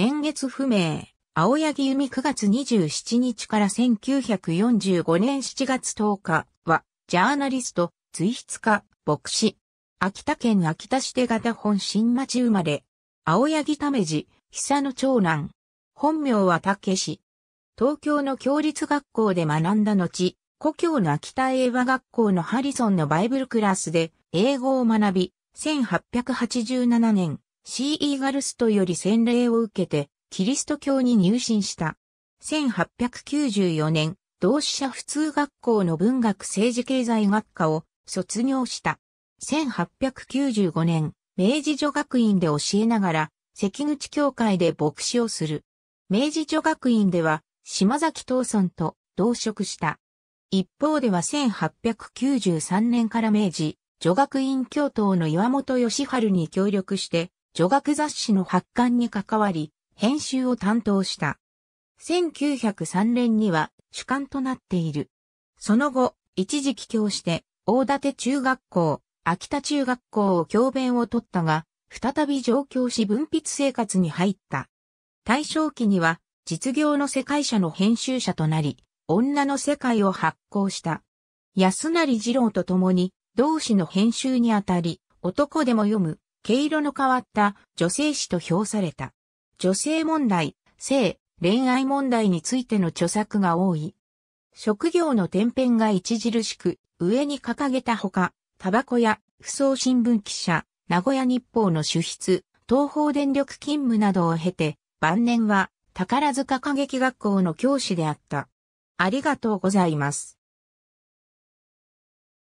年月不明、青柳由美9月27日から1945年7月10日は、ジャーナリスト、追筆家、牧師。秋田県秋田市手形本新町生まれ。青柳ためじ、久野長男。本名は武し、東京の共立学校で学んだ後、故郷の秋田英和学校のハリソンのバイブルクラスで英語を学び、1887年、シー・イーガルストより洗礼を受けて、キリスト教に入信した。1894年、同志社普通学校の文学政治経済学科を卒業した。1895年、明治女学院で教えながら、関口教会で牧師をする。明治女学院では、島崎東村と同職した。一方では1893年から明治、女学院教頭の岩本義春に協力して、女学雑誌の発刊に関わり、編集を担当した。1903年には主刊となっている。その後、一時帰郷して、大館中学校、秋田中学校を教鞭を取ったが、再び上京し文筆生活に入った。大正期には、実業の世界社の編集者となり、女の世界を発行した。安成二郎と共に、同志の編集にあたり、男でも読む、毛色の変わった女性誌と評された。女性問題、性、恋愛問題についての著作が多い。職業の天変が著しく、上に掲げたほか、タバコや、不装新聞記者、名古屋日報の主筆、東方電力勤務などを経て、晩年は宝塚歌劇学校の教師であった。ありがとうございます。